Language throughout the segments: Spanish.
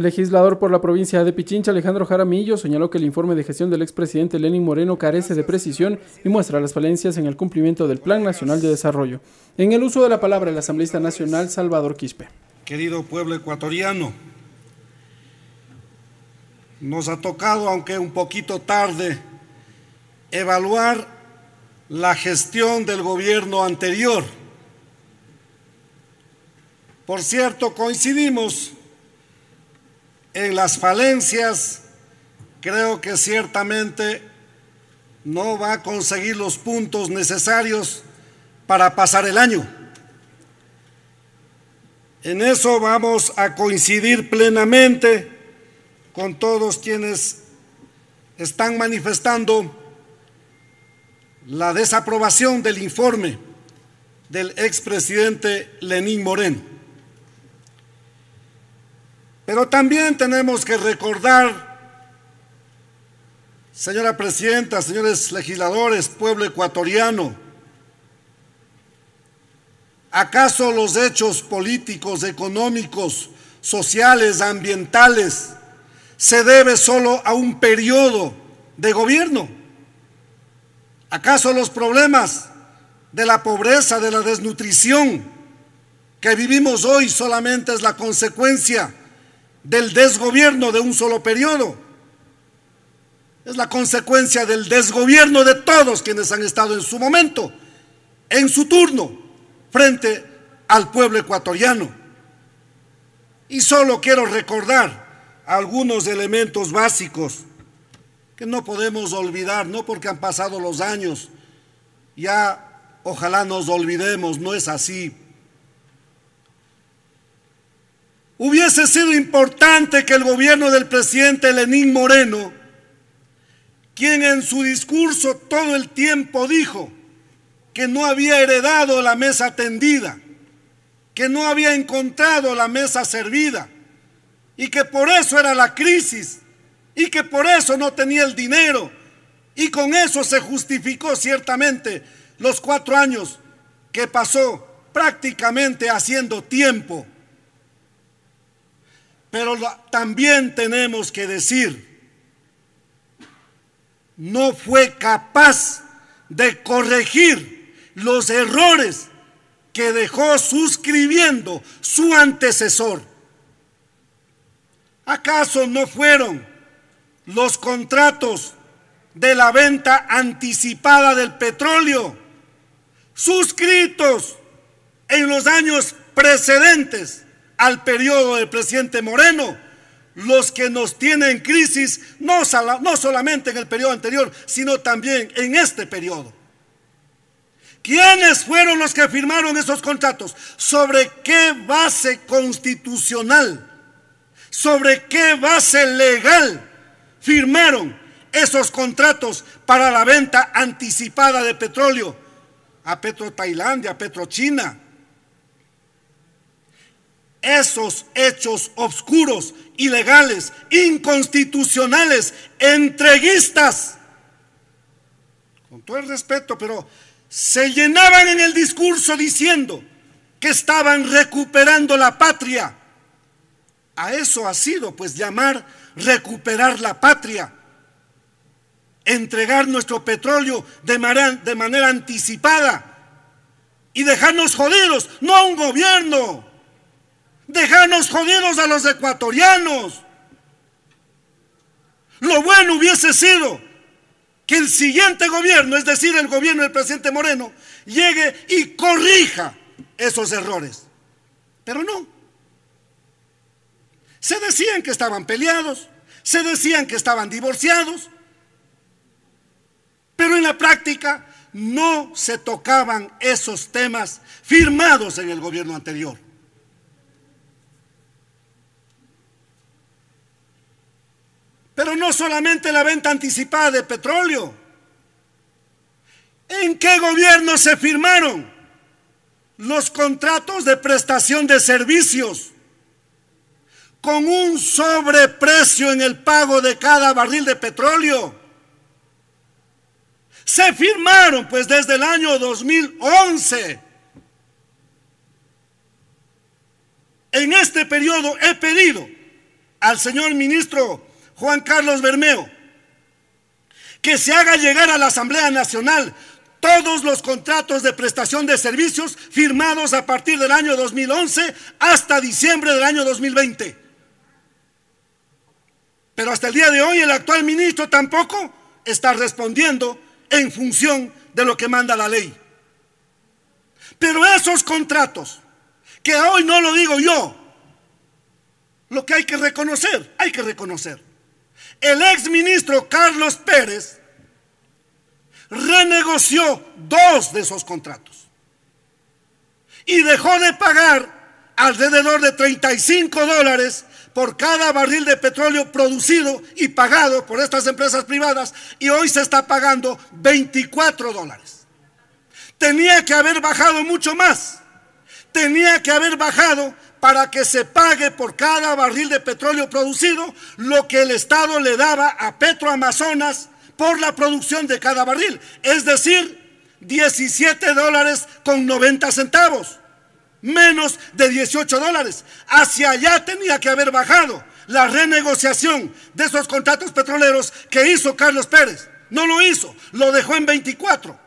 El legislador por la provincia de Pichincha, Alejandro Jaramillo, señaló que el informe de gestión del expresidente Lenín Moreno carece de precisión y muestra las falencias en el cumplimiento del Plan Nacional de Desarrollo. En el uso de la palabra, el asambleísta nacional Salvador Quispe. Querido pueblo ecuatoriano, nos ha tocado, aunque un poquito tarde, evaluar la gestión del gobierno anterior. Por cierto, coincidimos en las falencias, creo que ciertamente no va a conseguir los puntos necesarios para pasar el año. En eso vamos a coincidir plenamente con todos quienes están manifestando la desaprobación del informe del expresidente Lenín Moreno. Pero también tenemos que recordar, señora presidenta, señores legisladores, pueblo ecuatoriano, ¿acaso los hechos políticos, económicos, sociales, ambientales, se debe solo a un periodo de gobierno? ¿Acaso los problemas de la pobreza, de la desnutrición que vivimos hoy solamente es la consecuencia del desgobierno de un solo periodo. Es la consecuencia del desgobierno de todos quienes han estado en su momento, en su turno, frente al pueblo ecuatoriano. Y solo quiero recordar algunos elementos básicos que no podemos olvidar, no porque han pasado los años, ya ojalá nos olvidemos, no es así. Hubiese sido importante que el gobierno del presidente Lenín Moreno, quien en su discurso todo el tiempo dijo que no había heredado la mesa tendida, que no había encontrado la mesa servida y que por eso era la crisis y que por eso no tenía el dinero y con eso se justificó ciertamente los cuatro años que pasó prácticamente haciendo tiempo pero también tenemos que decir, no fue capaz de corregir los errores que dejó suscribiendo su antecesor. ¿Acaso no fueron los contratos de la venta anticipada del petróleo suscritos en los años precedentes al periodo del presidente Moreno, los que nos tienen crisis, no, solamente en el periodo anterior, sino también en este periodo. ¿Quiénes fueron los que firmaron esos contratos? ¿Sobre qué base constitucional? ¿Sobre qué base legal firmaron esos contratos para la venta anticipada de petróleo a Petro Tailandia, a Petro China, esos hechos oscuros, ilegales, inconstitucionales, entreguistas. Con todo el respeto, pero se llenaban en el discurso diciendo que estaban recuperando la patria. A eso ha sido pues llamar recuperar la patria. Entregar nuestro petróleo de manera, de manera anticipada y dejarnos jodidos, no a un gobierno, ¡Déjanos jodidos a los ecuatorianos. Lo bueno hubiese sido que el siguiente gobierno, es decir, el gobierno del presidente Moreno, llegue y corrija esos errores. Pero no. Se decían que estaban peleados, se decían que estaban divorciados, pero en la práctica no se tocaban esos temas firmados en el gobierno anterior. Pero no solamente la venta anticipada de petróleo. ¿En qué gobierno se firmaron los contratos de prestación de servicios con un sobreprecio en el pago de cada barril de petróleo? Se firmaron pues desde el año 2011. En este periodo he pedido al señor ministro Juan Carlos Bermeo, que se haga llegar a la Asamblea Nacional todos los contratos de prestación de servicios firmados a partir del año 2011 hasta diciembre del año 2020. Pero hasta el día de hoy el actual ministro tampoco está respondiendo en función de lo que manda la ley. Pero esos contratos, que hoy no lo digo yo, lo que hay que reconocer, hay que reconocer el exministro Carlos Pérez renegoció dos de esos contratos y dejó de pagar alrededor de 35 dólares por cada barril de petróleo producido y pagado por estas empresas privadas y hoy se está pagando 24 dólares. Tenía que haber bajado mucho más. Tenía que haber bajado para que se pague por cada barril de petróleo producido lo que el Estado le daba a Petro Amazonas por la producción de cada barril, es decir, 17 dólares con 90 centavos, menos de 18 dólares. Hacia allá tenía que haber bajado la renegociación de esos contratos petroleros que hizo Carlos Pérez. No lo hizo, lo dejó en 24.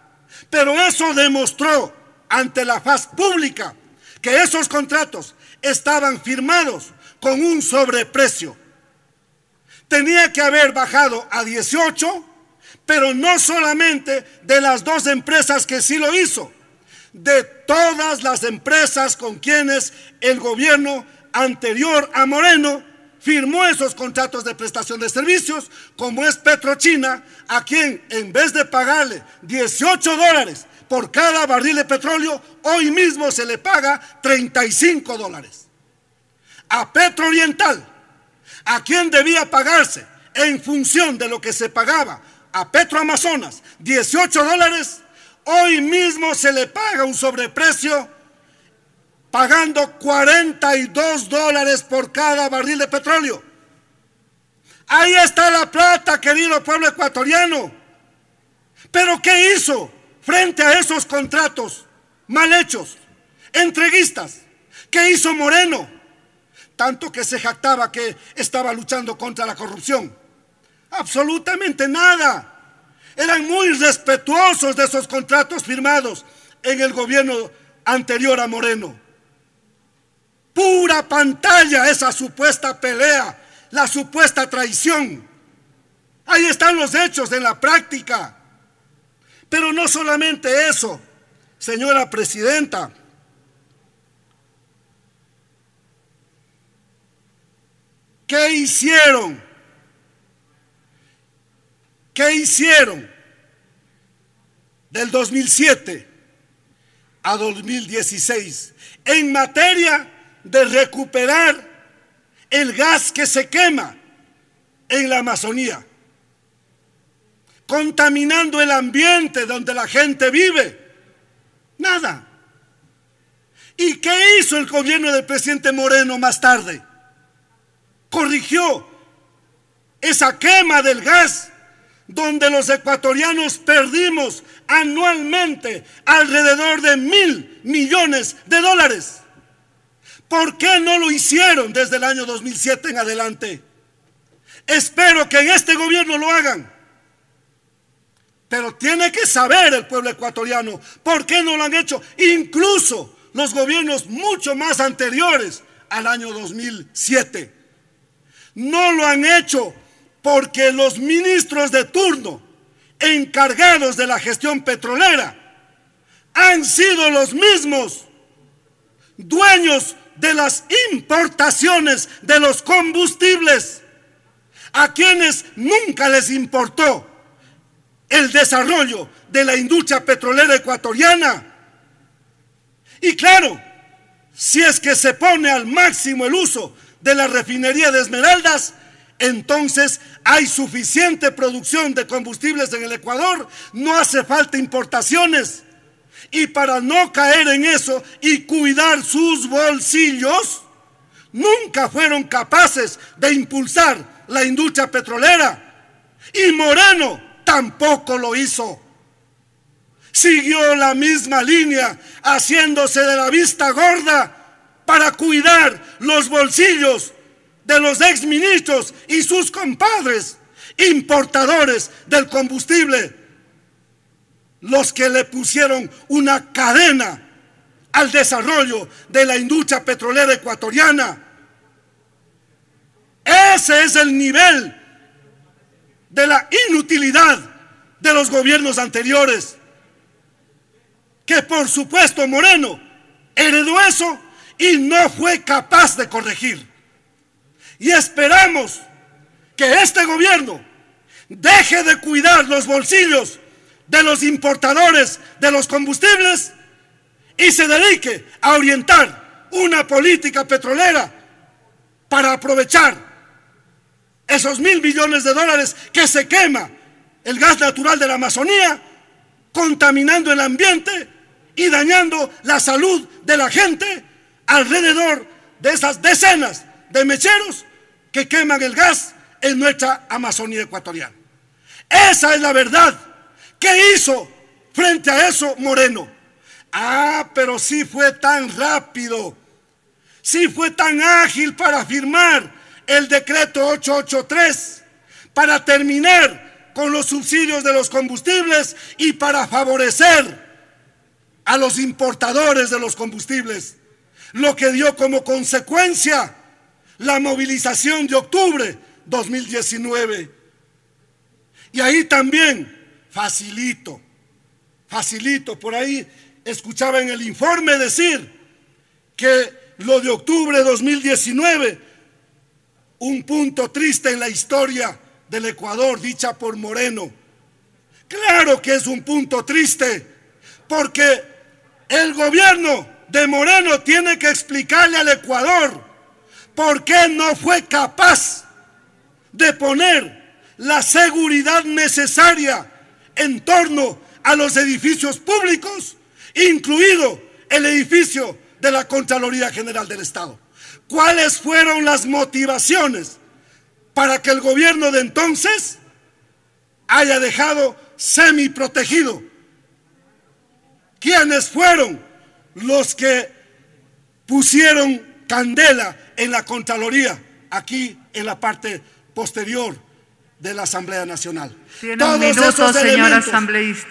Pero eso demostró ante la faz pública que esos contratos estaban firmados con un sobreprecio. Tenía que haber bajado a 18, pero no solamente de las dos empresas que sí lo hizo, de todas las empresas con quienes el gobierno anterior a Moreno firmó esos contratos de prestación de servicios, como es Petrochina, a quien en vez de pagarle 18 dólares por cada barril de petróleo, hoy mismo se le paga 35 dólares. A Petro Oriental, a quien debía pagarse en función de lo que se pagaba a Petro Amazonas, 18 dólares, hoy mismo se le paga un sobreprecio pagando 42 dólares por cada barril de petróleo. Ahí está la plata, querido pueblo ecuatoriano. Pero ¿qué hizo? frente a esos contratos mal hechos, entreguistas, que hizo Moreno, tanto que se jactaba que estaba luchando contra la corrupción. Absolutamente nada. Eran muy respetuosos de esos contratos firmados en el gobierno anterior a Moreno. Pura pantalla esa supuesta pelea, la supuesta traición. Ahí están los hechos en la práctica. Pero no solamente eso, señora presidenta. ¿Qué hicieron? ¿Qué hicieron del 2007 a 2016 en materia de recuperar el gas que se quema en la Amazonía? contaminando el ambiente donde la gente vive. Nada. ¿Y qué hizo el gobierno del presidente Moreno más tarde? Corrigió esa quema del gas donde los ecuatorianos perdimos anualmente alrededor de mil millones de dólares. ¿Por qué no lo hicieron desde el año 2007 en adelante? Espero que en este gobierno lo hagan. Pero tiene que saber el pueblo ecuatoriano por qué no lo han hecho, incluso los gobiernos mucho más anteriores al año 2007. No lo han hecho porque los ministros de turno encargados de la gestión petrolera han sido los mismos dueños de las importaciones de los combustibles, a quienes nunca les importó el desarrollo de la industria petrolera ecuatoriana. Y claro, si es que se pone al máximo el uso de la refinería de Esmeraldas, entonces hay suficiente producción de combustibles en el Ecuador, no hace falta importaciones. Y para no caer en eso y cuidar sus bolsillos, nunca fueron capaces de impulsar la industria petrolera. Y Moreno tampoco lo hizo. Siguió la misma línea, haciéndose de la vista gorda para cuidar los bolsillos de los exministros y sus compadres, importadores del combustible, los que le pusieron una cadena al desarrollo de la industria petrolera ecuatoriana. Ese es el nivel de la inutilidad de los gobiernos anteriores. Que por supuesto Moreno heredó eso y no fue capaz de corregir. Y esperamos que este gobierno deje de cuidar los bolsillos de los importadores de los combustibles y se dedique a orientar una política petrolera para aprovechar esos mil millones de dólares que se quema el gas natural de la Amazonía, contaminando el ambiente y dañando la salud de la gente alrededor de esas decenas de mecheros que queman el gas en nuestra Amazonía ecuatoriana. Esa es la verdad. ¿Qué hizo frente a eso Moreno? Ah, pero sí fue tan rápido, sí fue tan ágil para firmar el decreto 883 para terminar con los subsidios de los combustibles y para favorecer a los importadores de los combustibles, lo que dio como consecuencia la movilización de octubre 2019. Y ahí también facilito, facilito, por ahí escuchaba en el informe decir que lo de octubre 2019 un punto triste en la historia del Ecuador dicha por Moreno. Claro que es un punto triste, porque el gobierno de Moreno tiene que explicarle al Ecuador por qué no fue capaz de poner la seguridad necesaria en torno a los edificios públicos, incluido el edificio de la Contraloría General del Estado cuáles fueron las motivaciones para que el gobierno de entonces haya dejado semi-protegido? ¿Quiénes fueron los que pusieron candela en la Contraloría aquí en la parte posterior de la Asamblea Nacional? Todos señora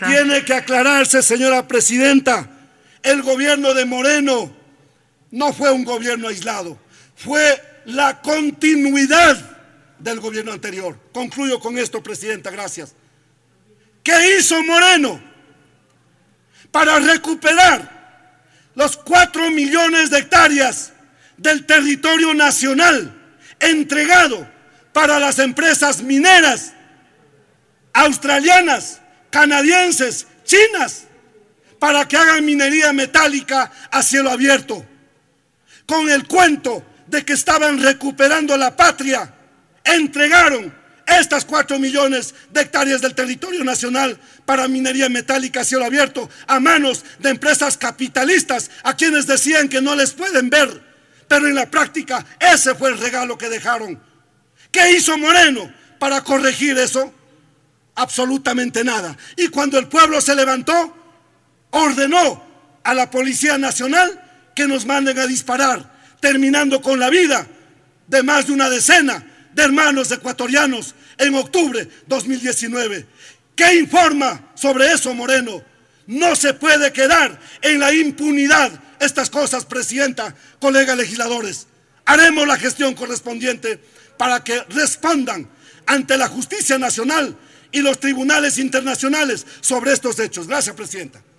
Tiene que aclararse, señora presidenta. El gobierno de Moreno no fue un gobierno aislado fue la continuidad del gobierno anterior. Concluyo con esto, Presidenta, gracias. ¿Qué hizo Moreno para recuperar los cuatro millones de hectáreas del territorio nacional entregado para las empresas mineras australianas, canadienses, chinas, para que hagan minería metálica a cielo abierto, con el cuento de que estaban recuperando la patria, entregaron estas cuatro millones de hectáreas del territorio nacional para minería metálica a cielo abierto a manos de empresas capitalistas a quienes decían que no les pueden ver. Pero en la práctica ese fue el regalo que dejaron. ¿Qué hizo Moreno para corregir eso? Absolutamente nada. Y cuando el pueblo se levantó, ordenó a la Policía Nacional que nos manden a disparar terminando con la vida de más de una decena de hermanos ecuatorianos en octubre 2019. ¿Qué informa sobre eso Moreno? No se puede quedar en la impunidad estas cosas, Presidenta, colegas legisladores. Haremos la gestión correspondiente para que respondan ante la justicia nacional y los tribunales internacionales sobre estos hechos. Gracias, Presidenta.